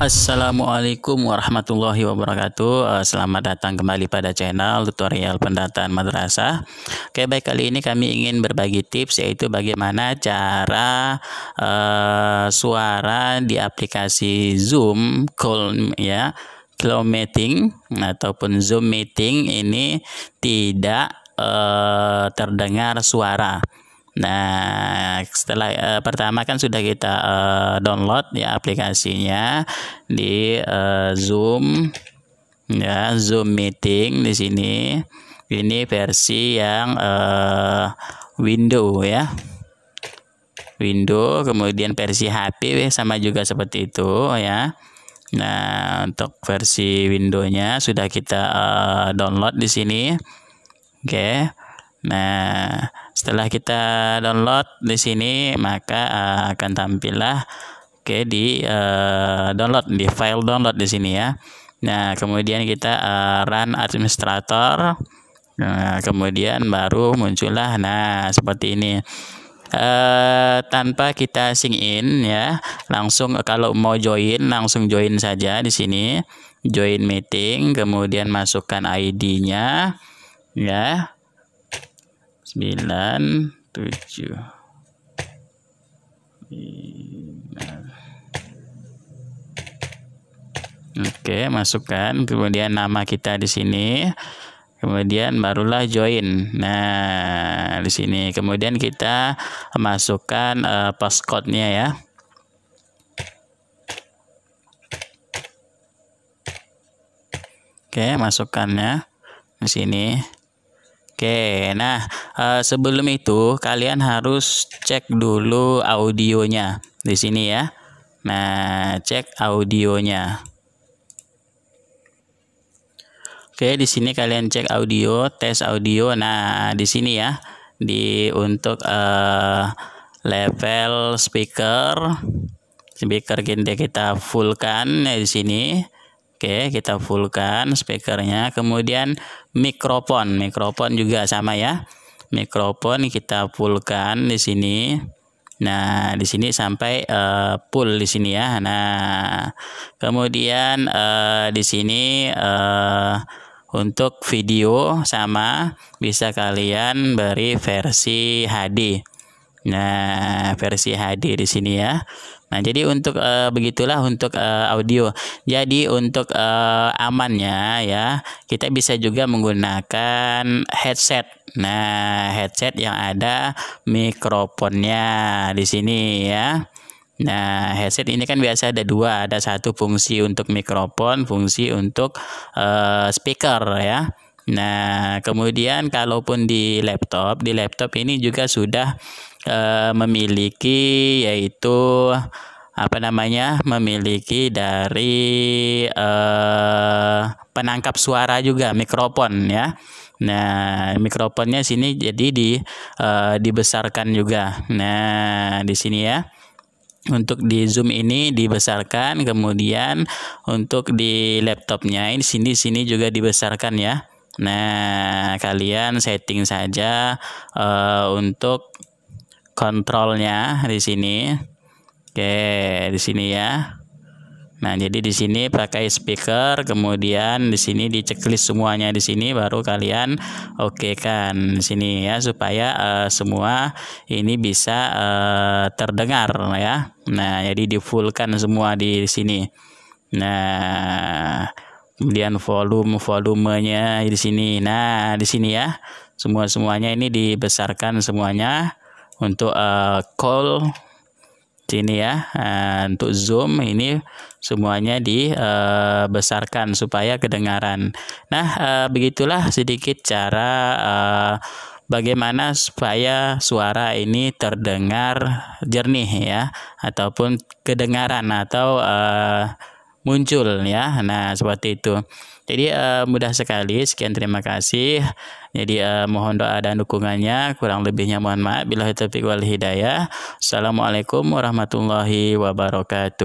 Assalamualaikum warahmatullahi wabarakatuh eh, Selamat datang kembali pada channel tutorial pendataan madrasah Oke baik kali ini kami ingin berbagi tips yaitu bagaimana cara uh, suara di aplikasi Zoom Call ya Call meeting ataupun Zoom meeting ini tidak Eh, terdengar suara. Nah, setelah uh, pertama kan sudah kita uh, download ya aplikasinya di uh, Zoom ya Zoom meeting di sini. Ini versi yang uh, window ya. Window kemudian versi HP sama juga seperti itu ya. Nah, untuk versi window-nya sudah kita uh, download di sini. Oke. Okay. Nah, setelah kita download di sini maka uh, akan tampillah oke okay, di uh, download di file download di sini ya. Nah, kemudian kita uh, run administrator. Nah, kemudian baru muncullah nah seperti ini. Uh, tanpa kita sign in ya langsung kalau mau join langsung join saja di sini join meeting kemudian masukkan ID-nya ya 9 7 Oke, masukkan kemudian nama kita di sini. Kemudian barulah join. Nah, di sini kemudian kita masukkan uh, passcode-nya ya. Oke, masukkannya di sini. Oke, nah eh, sebelum itu kalian harus cek dulu audionya di sini ya. Nah, cek audionya. Oke, di sini kalian cek audio, tes audio. Nah, di sini ya, di untuk uh, level speaker, speaker kita kita fullkan ya, di sini. Oke, kita fullkan speakernya. Kemudian mikrofon, mikrofon juga sama ya. Mikrofon kita fullkan di sini. Nah, di sini sampai uh, full di sini ya. Nah, kemudian uh, di sini uh, untuk video sama bisa kalian beri versi HD. Nah, versi HD di sini ya. Nah, jadi untuk uh, begitulah untuk uh, audio. Jadi untuk uh, amannya ya, kita bisa juga menggunakan headset. Nah, headset yang ada mikrofonnya di sini ya. Nah, headset ini kan biasa ada dua, ada satu fungsi untuk mikrofon, fungsi untuk uh, speaker ya. Nah, kemudian kalaupun di laptop, di laptop ini juga sudah e, memiliki yaitu apa namanya? memiliki dari e, penangkap suara juga, mikrofon ya. Nah, mikrofonnya sini jadi di e, dibesarkan juga. Nah, di sini ya untuk di zoom ini dibesarkan kemudian untuk di laptopnya ini sini sini juga dibesarkan ya Nah, kalian setting saja uh, untuk kontrolnya di sini. Oke, di sini ya. Nah, jadi di sini pakai speaker, kemudian di sini di checklist semuanya di sini baru kalian oke kan di sini ya supaya uh, semua ini bisa uh, terdengar ya. Nah, jadi di fullkan semua di sini. Nah, kemudian volume volumenya di sini nah di sini ya semua semuanya ini dibesarkan semuanya untuk uh, call ini ya uh, untuk zoom ini semuanya dibesarkan eh, uh, supaya kedengaran nah uh, begitulah sedikit cara uh, bagaimana supaya suara ini terdengar jernih ya ataupun kedengaran atau uh, muncul ya. Nah, seperti itu. Jadi uh, mudah sekali. Sekian terima kasih. Jadi uh, mohon doa dan dukungannya. Kurang lebihnya mohon maaf. Bila taufiq wal hidayah. Assalamualaikum warahmatullahi wabarakatuh.